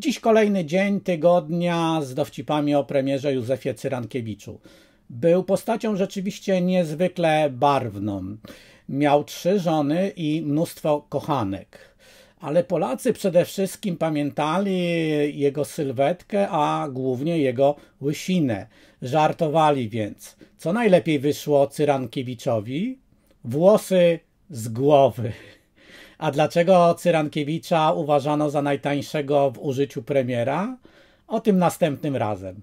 Dziś kolejny dzień tygodnia z dowcipami o premierze Józefie Cyrankiewiczu. Był postacią rzeczywiście niezwykle barwną. Miał trzy żony i mnóstwo kochanek. Ale Polacy przede wszystkim pamiętali jego sylwetkę, a głównie jego łysinę. Żartowali więc. Co najlepiej wyszło Cyrankiewiczowi? Włosy z głowy. A dlaczego Cyrankiewicza uważano za najtańszego w użyciu premiera? O tym następnym razem.